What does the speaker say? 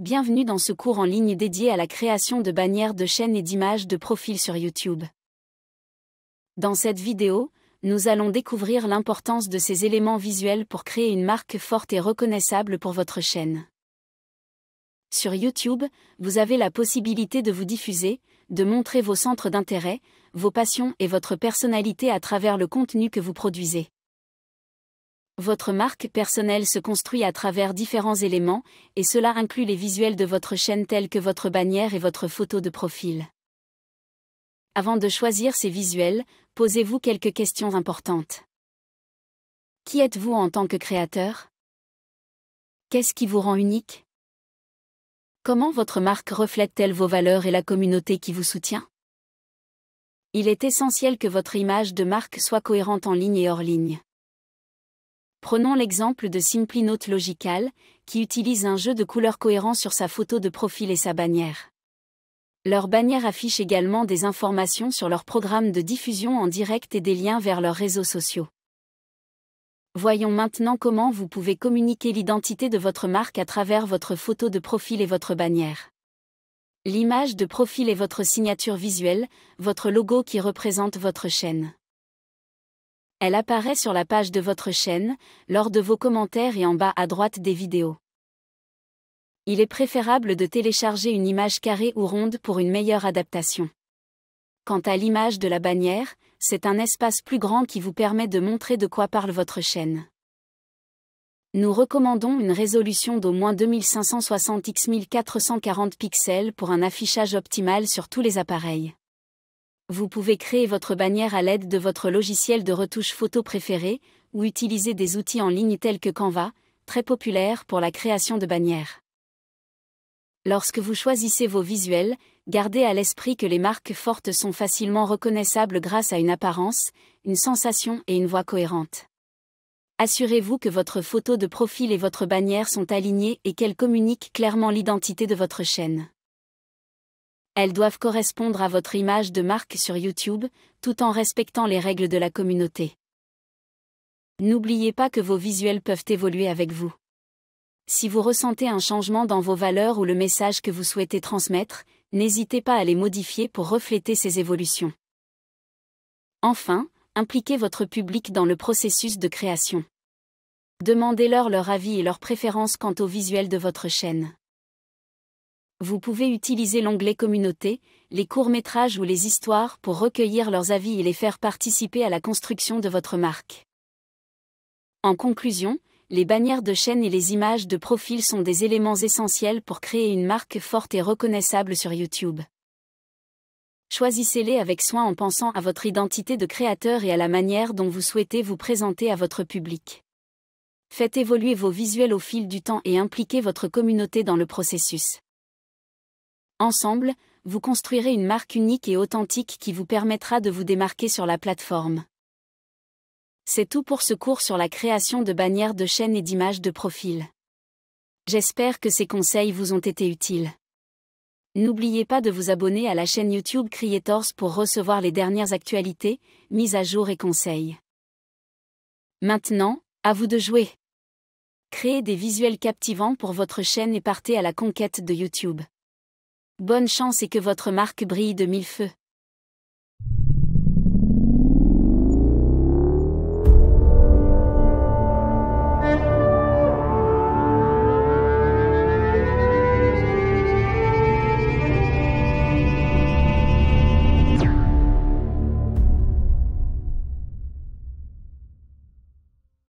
Bienvenue dans ce cours en ligne dédié à la création de bannières de chaînes et d'images de profil sur YouTube. Dans cette vidéo, nous allons découvrir l'importance de ces éléments visuels pour créer une marque forte et reconnaissable pour votre chaîne. Sur YouTube, vous avez la possibilité de vous diffuser, de montrer vos centres d'intérêt, vos passions et votre personnalité à travers le contenu que vous produisez. Votre marque personnelle se construit à travers différents éléments, et cela inclut les visuels de votre chaîne tels que votre bannière et votre photo de profil. Avant de choisir ces visuels, posez-vous quelques questions importantes. Qui êtes-vous en tant que créateur Qu'est-ce qui vous rend unique Comment votre marque reflète-t-elle vos valeurs et la communauté qui vous soutient Il est essentiel que votre image de marque soit cohérente en ligne et hors ligne. Prenons l'exemple de Simply Logical, qui utilise un jeu de couleurs cohérent sur sa photo de profil et sa bannière. Leur bannière affiche également des informations sur leur programme de diffusion en direct et des liens vers leurs réseaux sociaux. Voyons maintenant comment vous pouvez communiquer l'identité de votre marque à travers votre photo de profil et votre bannière. L'image de profil est votre signature visuelle, votre logo qui représente votre chaîne. Elle apparaît sur la page de votre chaîne, lors de vos commentaires et en bas à droite des vidéos. Il est préférable de télécharger une image carrée ou ronde pour une meilleure adaptation. Quant à l'image de la bannière, c'est un espace plus grand qui vous permet de montrer de quoi parle votre chaîne. Nous recommandons une résolution d'au moins 2560 x 1440 pixels pour un affichage optimal sur tous les appareils. Vous pouvez créer votre bannière à l'aide de votre logiciel de retouche photo préféré ou utiliser des outils en ligne tels que Canva, très populaire pour la création de bannières. Lorsque vous choisissez vos visuels, gardez à l'esprit que les marques fortes sont facilement reconnaissables grâce à une apparence, une sensation et une voix cohérente. Assurez-vous que votre photo de profil et votre bannière sont alignées et qu'elles communiquent clairement l'identité de votre chaîne elles doivent correspondre à votre image de marque sur YouTube, tout en respectant les règles de la communauté. N'oubliez pas que vos visuels peuvent évoluer avec vous. Si vous ressentez un changement dans vos valeurs ou le message que vous souhaitez transmettre, n'hésitez pas à les modifier pour refléter ces évolutions. Enfin, impliquez votre public dans le processus de création. Demandez-leur leur avis et leurs préférences quant au visuel de votre chaîne. Vous pouvez utiliser l'onglet Communauté, les courts-métrages ou les histoires pour recueillir leurs avis et les faire participer à la construction de votre marque. En conclusion, les bannières de chaîne et les images de profil sont des éléments essentiels pour créer une marque forte et reconnaissable sur YouTube. Choisissez-les avec soin en pensant à votre identité de créateur et à la manière dont vous souhaitez vous présenter à votre public. Faites évoluer vos visuels au fil du temps et impliquez votre communauté dans le processus. Ensemble, vous construirez une marque unique et authentique qui vous permettra de vous démarquer sur la plateforme. C'est tout pour ce cours sur la création de bannières de chaîne et d'images de profil. J'espère que ces conseils vous ont été utiles. N'oubliez pas de vous abonner à la chaîne YouTube Creators pour recevoir les dernières actualités, mises à jour et conseils. Maintenant, à vous de jouer. Créez des visuels captivants pour votre chaîne et partez à la conquête de YouTube. Bonne chance et que votre marque brille de mille feux.